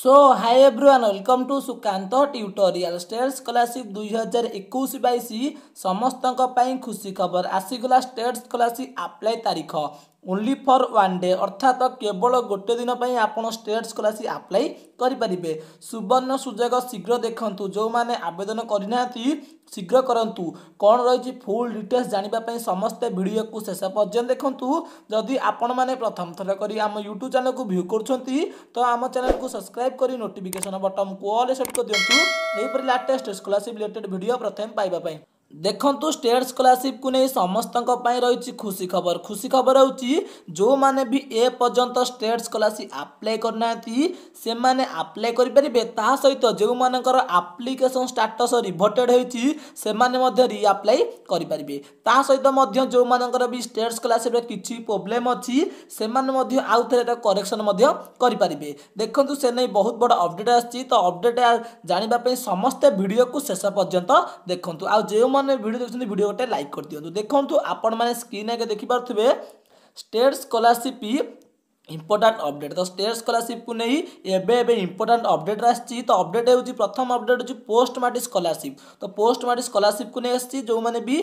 so hi everyone welcome to Sukanta tutorial state scholarship ଦୁଇ ହଜାର ଏକୋଇଶ ବାଇଶ ସମସ୍ତଙ୍କ ପାଇଁ ଖୁସି ଖବର ଆସିଗଲା ଷ୍ଟେଟ୍ ସ୍କଲାରସିପ୍ ଆପ୍ଲାଏ ତାରିଖ ଓନ୍ଲି ଫର୍ ୱାନ୍ ଡେ ଅର୍ଥାତ କେବଳ ଗୋଟେ ଦିନ ପାଇଁ ଆପଣ ଷ୍ଟେଟ୍ ସ୍କଲାରସିପ୍ ଆପ୍ଲାଏ କରିପାରିବେ ସୁବର୍ଣ୍ଣ ସୁଯୋଗ ଶୀଘ୍ର ଦେଖନ୍ତୁ ଯେଉଁମାନେ ଆବେଦନ କରିନାହାନ୍ତି ଶୀଘ୍ର କରନ୍ତୁ କ'ଣ ରହିଛି ଫୁଲ୍ ଡିଟେଲ୍ସ ଜାଣିବା ପାଇଁ ସମସ୍ତେ ଭିଡ଼ିଓକୁ ଶେଷ ପର୍ଯ୍ୟନ୍ତ ଦେଖନ୍ତୁ ଯଦି ଆପଣମାନେ ପ୍ରଥମ ଥର କରି ଆମ ୟୁଟ୍ୟୁବ୍ ଚ୍ୟାନେଲ୍କୁ ଭ୍ୟୁ କରୁଛନ୍ତି ତ ଆମ ଚ୍ୟାନେଲ୍କୁ ସବସ୍କ୍ରାଇବ୍ କରି ନୋଟିଫିକେସନ୍ ବଟନ୍କୁ ଅଲ୍ ସେଟ୍ କରିଦିଅନ୍ତୁ ଏହିପରି ଲାଟେଷ୍ଟ ସ୍କଲାରସିପ୍ ରିଲେଟେଡ଼୍ ଭିଡ଼ିଓ ପ୍ରଥମେ ପାଇବା ପାଇଁ ଦେଖନ୍ତୁ ଷ୍ଟେଟ୍ ସ୍କଲାରସିପ୍କୁ ନେଇ ସମସ୍ତଙ୍କ ପାଇଁ ରହିଛି ଖୁସି ଖବର ଖୁସି ଖବର ହେଉଛି ଯେଉଁମାନେ ବି ଏ ପର୍ଯ୍ୟନ୍ତ ଷ୍ଟେଟ୍ ସ୍କଲାରସିପ୍ ଆପ୍ଲାଏ କରିନାହାନ୍ତି ସେମାନେ ଆପ୍ଲାଏ କରିପାରିବେ ତାହା ସହିତ ଯେଉଁମାନଙ୍କର ଆପ୍ଲିକେସନ୍ ଷ୍ଟାଟସ୍ ରିଭର୍ଟେଡ଼୍ ହୋଇଛି ସେମାନେ ମଧ୍ୟ ରିଆପ୍ଲାଏ କରିପାରିବେ ତାହା ସହିତ ମଧ୍ୟ ଯେଉଁମାନଙ୍କର ବି ଷ୍ଟେଟ୍ ସ୍କଲାରସିପ୍ରେ କିଛି ପ୍ରୋବ୍ଲେମ୍ ଅଛି ସେମାନେ ମଧ୍ୟ ଆଉ ଥରେ ଏଇଟା କରେକ୍ସନ୍ ମଧ୍ୟ କରିପାରିବେ ଦେଖନ୍ତୁ ସେ ନେଇ ବହୁତ ବଡ଼ ଅପଡ଼େଟ୍ ଆସିଛି ତ ଅପଡ଼େଟ୍ ଜାଣିବା ପାଇଁ ସମସ୍ତେ ଭିଡ଼ିଓକୁ ଶେଷ ପର୍ଯ୍ୟନ୍ତ ଦେଖନ୍ତୁ ଆଉ ଯେଉଁ ଯେଉଁମାନେ ଭିଡ଼ିଓ ଦେଖୁଛନ୍ତି ଭିଡ଼ିଓ ଗୋଟେ ଲାଇକ୍ କରିଦିଅନ୍ତୁ ଦେଖନ୍ତୁ ଆପଣମାନେ ସ୍କ୍ରିନ୍ ଆଗେ ଦେଖିପାରୁଥିବେ ଷ୍ଟେଟ୍ ସ୍କଲାରସିପ୍ ইম্পর্টাট অপডেট তো স্টেট স্কলারশিপু নেই এবে এবে ইম্পর্টাট অপডেট আসছি তো অপডেট হচ্ছে প্রথম অপডেট হচ্ছে পোস্ট মাট্রিক স্কলারশিপ তো পোস্ট মাট্রিক স্কলারশিপু নিয়ে আসছি যে বি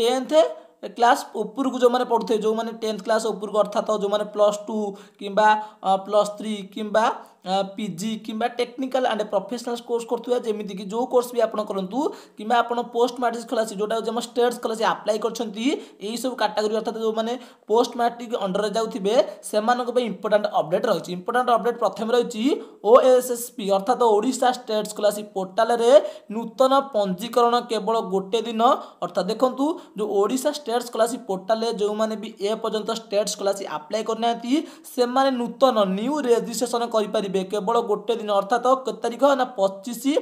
টেন্থ ক্লাস উপরকু যে পড়ুথে যে টেন্থ ক্লাস উপরকু অর্থাৎ যে প্লস টু কিংবা প্লস থ্রি কিংবা পিজি কিংবা ଟେକ୍ନିକାଲ ଆଣ୍ଡ ପ୍ରଫେସନାଲ୍ କୋର୍ସ କରୁଥିବା ଯେମିତିକି ଯେଉଁ କୋର୍ସ ବି ଆପଣ କରନ୍ତୁ କିମ୍ବା ଆପଣ ପୋଷ୍ଟ ମାଟ୍ରିକ୍ ସ୍କଲାରସିପ୍ ଯେଉଁଟା ହେଉଛି ଆମ ଷ୍ଟେଟ୍ ସ୍କଲାରସିପ୍ ଆପ୍ଲାଏ କରିଛନ୍ତି ଏହିସବୁ କାଟାଗୋରୀ ଅର୍ଥାତ୍ ଯେଉଁମାନେ ପୋଷ୍ଟ ମାଟ୍ରିକ୍ ଅଣ୍ଡରରେ ଯାଉଥିବେ ସେମାନଙ୍କ ପାଇଁ ଇମ୍ପୋର୍ଟାଣ୍ଟ ଅପଡ଼େଟ୍ ରହିଛି ଇମ୍ପୋର୍ଟାଣ୍ଟ ଅପଡ଼େଟ୍ ପ୍ରଥମେ ରହିଛି ଓ ଏସ୍ ଏସ୍ ପି ଅର୍ଥାତ୍ ଓଡ଼ିଶା ଷ୍ଟେଟ୍ ସ୍କଲାରସିପ୍ ପୋର୍ଟାଲରେ ନୂତନ ପଞ୍ଜୀକରଣ କେବଳ ଗୋଟେ ଦିନ ଅର୍ଥାତ୍ ଦେଖନ୍ତୁ ଯେଉଁ ଓଡ଼ିଶା ଷ୍ଟେଟ୍ ସ୍କଲାରସିପ୍ ପୋର୍ଟାଲରେ ଯେଉଁମାନେ ବି ଏ ପର୍ଯ୍ୟନ୍ତ ଷ୍ଟେଟ୍ ସ୍କଲାରସିପ୍ ଆପ୍ଲାଏ କରିନାହାନ୍ତି ସେମାନେ ନୂତନ ନ୍ୟୁ ରେଜିଷ୍ଟ୍ରେସନ୍ କରିପାରିବେ କେବଳ ଗୋଟେ ଦିନ ଅର୍ଥାତ କେତେ ତାରିଖ ନା ପଚିଶ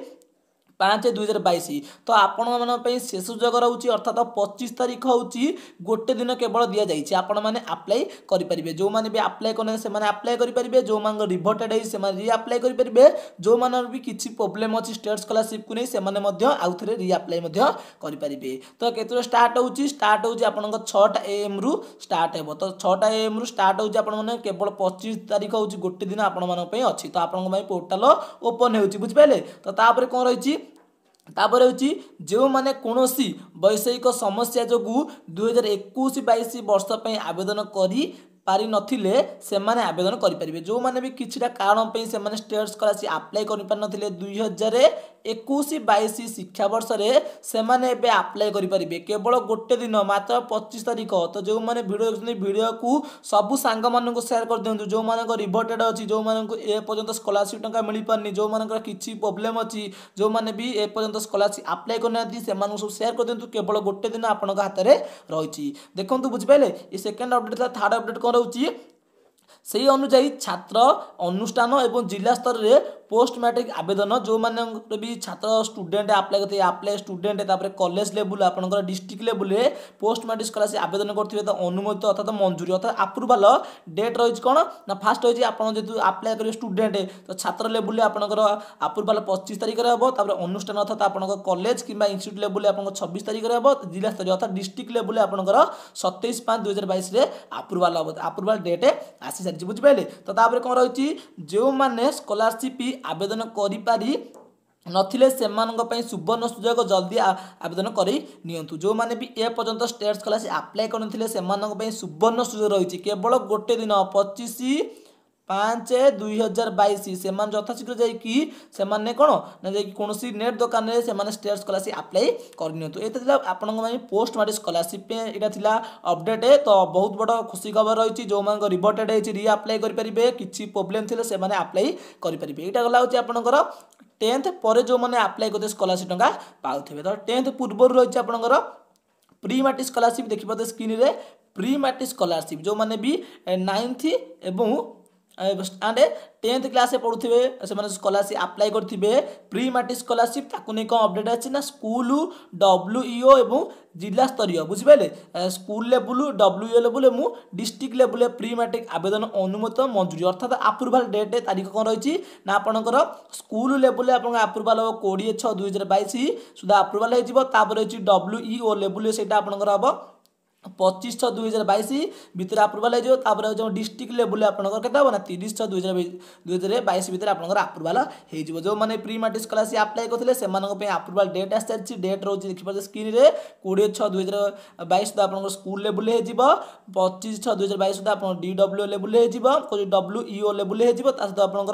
ପାଞ୍ଚ ଦୁଇହଜାର ବାଇଶ ତ ଆପଣମାନଙ୍କ ପାଇଁ ଶେଷ ସୁଯୋଗ ରହୁଛି ଅର୍ଥାତ ପଚିଶ ତାରିଖ ହେଉଛି ଗୋଟେ ଦିନ କେବଳ ଦିଆଯାଇଛି ଆପଣମାନେ ଆପ୍ଲାଏ କରିପାରିବେ ଯେଉଁମାନେ ବି ଆପ୍ଲାଏ କରିନାହାନ୍ତି ସେମାନେ ଆପ୍ଲାଏ କରିପାରିବେ ଯେଉଁମାନଙ୍କ ରିଭର୍ଟେଡ୍ ହେଇ ସେମାନେ ରିଆପ୍ଲାଏ କରିପାରିବେ ଯେଉଁମାନଙ୍କର ବି କିଛି ପ୍ରୋବ୍ଲେମ୍ ଅଛି ଷ୍ଟେଟ୍ ସ୍କଲାରସିପ୍କୁ ନେଇ ସେମାନେ ମଧ୍ୟ ଆଉଥରେ ରିଆପ୍ଲାଏ ମଧ୍ୟ କରିପାରିବେ ତ କେତେବେଳେ ଷ୍ଟାର୍ଟ ହେଉଛି ଷ୍ଟାର୍ଟ ହେଉଛି ଆପଣଙ୍କ ଛଅଟା ଏଏମ୍ରୁ ଷ୍ଟାର୍ଟ ହେବ ତ ଛଅଟା ଏଏମ୍ରୁ ଷ୍ଟାର୍ଟ ହେଉଛି ଆପଣମାନେ କେବଳ ପଚିଶ ତାରିଖ ହେଉଛି ଗୋଟେ ଦିନ ଆପଣମାନଙ୍କ ପାଇଁ ଅଛି ତ ଆପଣଙ୍କ ପାଇଁ ପୋର୍ଟାଲ ଓପନ୍ ହେଉଛି ବୁଝିପାରିଲେ ତ ତାପରେ କ'ଣ ରହିଛି ତାପରେ ହେଉଛି ଯେଉଁମାନେ କୌଣସି ବୈଷୟିକ ସମସ୍ୟା ଯୋଗୁଁ ଦୁଇହଜାର ଏକୋଇଶ ବାଇଶ ବର୍ଷ ପାଇଁ ଆବେଦନ କରି ପାରିନଥିଲେ ସେମାନେ ଆବେଦନ କରିପାରିବେ ଯେଉଁମାନେ ବି କିଛିଟା କାରଣ ପାଇଁ ସେମାନେ ଷ୍ଟେଟ୍ ସ୍କଲାରସିପ୍ ଆପ୍ଲାଏ କରିପାରିନଥିଲେ ଦୁଇହଜାର একুশ বাইশ শিক্ষাবর্ষে সেমানে এবে আপ্লাই করে কেবল গোটে দিন মাত্র পঁচিশ তারিখ তো যে ভিডিও দেখুন ভিডিওকু সবু সাঙ্গ মানুষ সেয়ার করে দিও যে রিভর্টেড অছি যে এ পর্যন্ত স্কলারশিপ টাকা মিপারি যে কিছু প্রোবলেম অছি যে এ পর্যন্ত স্কলারশিপ আপ্লাই করে না সে সব সেয়ার করে দিও কেবল গোটে দিন আপনার হাতের রয়েছে দেখুন বুঝিপারে এই সেকেন্ড অপডেট থার্ড অপডেট কম রয়েছে সেই অনুযায়ী ছাত্র অনুষ্ঠান এবং জেলা স্তরের পোস্ট ম্যাଟ୍ରିକ୍ ଆବେଦନ ଯେଉଁମାନଙ୍କର ବି ଛାତ୍ର ଷ୍ଟୁଡେଣ୍ଟ ଆପ୍ଲାଏ କରିଥିବେ ଆପ୍ଲାଏ ଷ୍ଟୁଡେଣ୍ଟ ତାପରେ କଲେଜ ଲେବୁଲ୍ ଆପଣଙ୍କର ଡିଷ୍ଟ୍ରିକ୍ଟ ଲେବୁଲ୍ରେ ପୋଷ୍ଟ ମ୍ୟାଟ୍ରିକ୍ ସ୍କଲାରସିପ୍ ଆବେଦନ କରିଥିବେ ତ ଅନୁମୋଦିତ ଅର୍ଥାତ ମଞ୍ଜୁରୀ ଅର୍ଥାତ ଆପ୍ରୁଭାଲ ଡେଟ୍ ରହିଛି କ'ଣ ନା ଫାଷ୍ଟ ରହିଛି ଆପଣ ଯେହେତୁ ଆପ୍ଲାଏ କରିବେ ଷ୍ଟୁଡେଣ୍ଟ ତ ଛାତ୍ର ଲେବୁଲ୍ରେ ଆପଣଙ୍କର ଆପ୍ରୁଭାଲ ପଚିଶ ତାରିଖରେ ହେବ ତାପରେ ଅନୁଷ୍ଠାନ ଅର୍ଥାତ ଆପଣଙ୍କ କଲେଜ କିମ୍ବା ଇନଷ୍ଟିଚ୍ୟୁଟ୍ ଲେବୁଲ୍ରେ ଆପଣଙ୍କ ଛବିଶ ତାରିଖରେ ହେବ ଜିଲ୍ଲା ସ୍ତରୀୟ ଅର୍ଥାତ ଡିଷ୍ଟ୍ରିକ୍ଟ ଲେବୁଲ୍ରେ ଆପଣଙ୍କର ସତେଇଶ ପାଞ୍ଚ ଦୁଇ ହଜାର ବାଇଶରେ ଆପ୍ରୁଭାଲ ହେବ ଆପ୍ରୁଭାଲ ଡେଟ୍ ଆସିସାରିଛି ବୁଝିପାରିଲେ ତ ତାପରେ କ'ଣ ରହିଛି ଯେଉଁମାନେ ସ୍କଲାରସିପ୍ ଆବେଦନ କରିପାରି ନଥିଲେ ସେମାନଙ୍କ ପାଇଁ ସୁବର୍ଣ୍ଣ ସୁଯୋଗ ଜଲ୍ଦି ଆବେଦନ କରି ନିଅନ୍ତୁ ଯେଉଁମାନେ ବି ଏ ପର୍ଯ୍ୟନ୍ତ ଷ୍ଟେଟ୍ ସ୍କଲାରସିପ୍ ଆପ୍ଲାଏ କରିନଥିଲେ ସେମାନଙ୍କ ପାଇଁ ସୁବର୍ଣ୍ଣ ସୁଯୋଗ ରହିଛି କେବଳ ଗୋଟେ ଦିନ ପଚିଶ ପାଞ୍ଚ ଦୁଇ ହଜାର ବାଇଶ ସେମାନେ ଯଥାଶୀଘ୍ର ଯାଇକି ସେମାନେ କ'ଣ ନା ଯାଇକି କୌଣସି ନେଟ୍ ଦୋକାନରେ ସେମାନେ ଷ୍ଟେଟ୍ ସ୍କଲାରସିପ୍ ଆପ୍ଲାଏ କରିନିଅନ୍ତୁ ଏଇଟା ଥିଲା ଆପଣଙ୍କ ପାଇଁ ପୋଷ୍ଟ ମାଟ୍ରିକ୍ ସ୍କଲାରସିପ୍ ପାଇଁ ଏଇଟା ଥିଲା ଅପଡ଼େଟ୍ ତ ବହୁତ ବଡ଼ ଖୁସି ଖବର ରହିଛି ଯେଉଁମାନଙ୍କ ରିଭର୍ଟେଡ୍ ହେଇଛି ରି ଆପ୍ଲାଏ କରିପାରିବେ କିଛି ପ୍ରୋବ୍ଲେମ୍ ଥିଲେ ସେମାନେ ଆପ୍ଲାଏ କରିପାରିବେ ଏଇଟା ଗଲା ହେଉଛି ଆପଣଙ୍କର টেন্থ পরে যে আপ্লাই করতে স্কলারশিপ টাকা পাওয়া তো টেন্থ পূর্বর রয়েছে আপনার প্রি মাট্রিক স্কলারশিপ দেখিপাতে স্ক্রিনে প্রি মাট্রিক স্কলারশিপ যে নাইন্থ এবং ଆଣ୍ଡ ଟେନ୍ଥ କ୍ଲାସ୍ରେ ପଢ଼ୁଥିବେ ସେମାନେ ସ୍କଲାରସିପ୍ ଆପ୍ଲାଏ କରିଥିବେ ପ୍ରି ମାଟ୍ରିକ୍ ସ୍କଲାରସିପ୍ ତାକୁ ନେଇ କ'ଣ ଅପଡ଼େଟ୍ ଅଛି ନା ସ୍କୁଲ ଡବ୍ଲ୍ୟୁଇଓ ଏବଂ ଜିଲ୍ଲା ସ୍ତରୀୟ ବୁଝିପାରିଲେ ସ୍କୁଲ ଲେବୁଲ୍ ଡବ୍ଲ୍ୟୁଇଓ ଲେବୁଲ୍ ଏବଂ ଡିଷ୍ଟ୍ରିକ୍ଟ ଲେବୁଲ୍ରେ ପ୍ରି ମାଟ୍ରିକ୍ ଆବେଦନ ଅନୁମୋଦନ ମଞ୍ଜୁରୀ ଅର୍ଥାତ୍ ଆପ୍ରୁଭାଲ୍ ଡେଟ୍ ତାରିଖ କ'ଣ ରହିଛି ନା ଆପଣଙ୍କର ସ୍କୁଲ ଲେବୁଲ୍ରେ ଆପଣଙ୍କ ଆପ୍ରୁଭାଲ୍ ହେବ କୋଡ଼ିଏ ଛଅ ଦୁଇ ହଜାର ବାଇଶ ସୁଦ୍ଧା ଆପ୍ରୁଭାଲ୍ ହେଇଯିବ ତାପରେ ହେଉଛି ଡବ୍ଲ୍ୟୁଇଓ ଲେବୁଲ୍ରେ ସେଇଟା ଆପଣଙ୍କର ହେବ পঁচিশ ছ দুই হাজার বাইশ ভিতরে আপ্রুভাল হয়ে তাপরে যে ডিস্ট্রিক্ট লেভেল আপনার কেতে হব না তিরিশ ছ দুই হাজার দুই হাজার বাইশ ভিতরে আপনার আপ্রুভাল হয়ে যে প্রি মাট্রিক স্কলারশিপ আপ্লাই করলে সে আপ্রুভাল ডেট আসি ডেট রয়েছে দেখিপারে স্ক্রিনে কোড়িয়ে ছ দুই হাজার বাইশ সুদ্ধা আপনার স্কুল লেভেল হয়ে যাব পঁচিশ ছ দুই হাজার বাইশ সুদ্ধা আপনার ডিডব্লু লেভেল হয়ে যাব ডব্লু ইও লেভেল হয়ে যাব তা সহ আপনার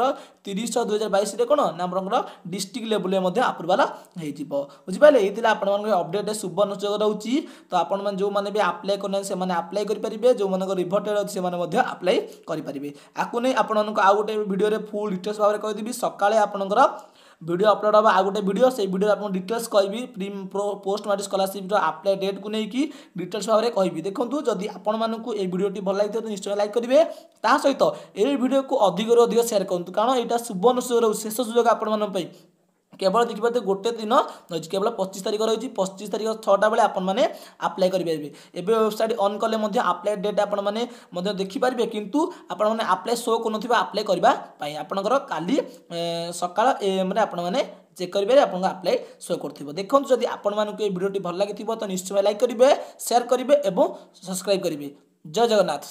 তিরিশ ছ দুই হাজার বাইশে কোণ না আপনার ডিস্ট্রিক্ট লেভেলে আপ্রুভাল হয়ে যাব বুঝিপারে এই আপনার অপডেট সুবর্ণ সুযোগ রয়েছে তো আপনার যে ଆପ୍ଲାଏ କରୁନାହାନ୍ତି ସେମାନେ ଆପ୍ଲାଏ କରିପାରିବେ ଯେଉଁମାନଙ୍କ ରିଭର୍ଟେଡ଼୍ ଅଛି ସେମାନେ ମଧ୍ୟ ଆପ୍ଲାଏ କରିପାରିବେ ଆକୁ ନେଇ ଆପଣମାନଙ୍କୁ ଆଉ ଗୋଟେ ଭିଡ଼ିଓରେ ଫୁଲ୍ ଡିଟେଲ୍ସ ଭାବରେ କହିଦେବି ସକାଳେ ଆପଣଙ୍କର ভিডিও অপলোড হব আউ গোটে ভিডিও সেই ভিডিও আপনার ডিটেলস কবি প্রি পোস্ট মাট্রিক স্কলারশিপ্র আপ্লাই ডেট্কু নেই ডিটেলস ভাবে কবি দেখুন যদি আপনার এই ভিডিওটি ভাল লাগি নিশ্চয় লাইক করবে তা সহ এই ভিডিওকে অধিকর অধিক সেয়ার করতু কারণ এটা সুবর্ণ সুযোগ শেষ সুযোগ আপনার কেবল দেখিপারে গোটে দিন রয়েছে কেবল পঁচিশ তারিখ রয়েছে পঁচিশ তারিখ ছটা বেড়ে আপনার আপ্লাই করে পারবে এবে ওয়েবসাইট অন কলে আপ্লাই ডেট আপনার দেখিপারে কিন্তু আপনার আপ্লাই শো করুন আপ্লাই করা আপনার কালি সকাল মানে আপনার চেক করবে আপনার আপ্লাই শো করবে দেখুন যদি আপনার এই ভিডিওটি ভাল লাগি তো নিশ্চয় লাইক করবে সেয়ার করবে এবং সবসক্রাইব করবে জয় জগন্নাথ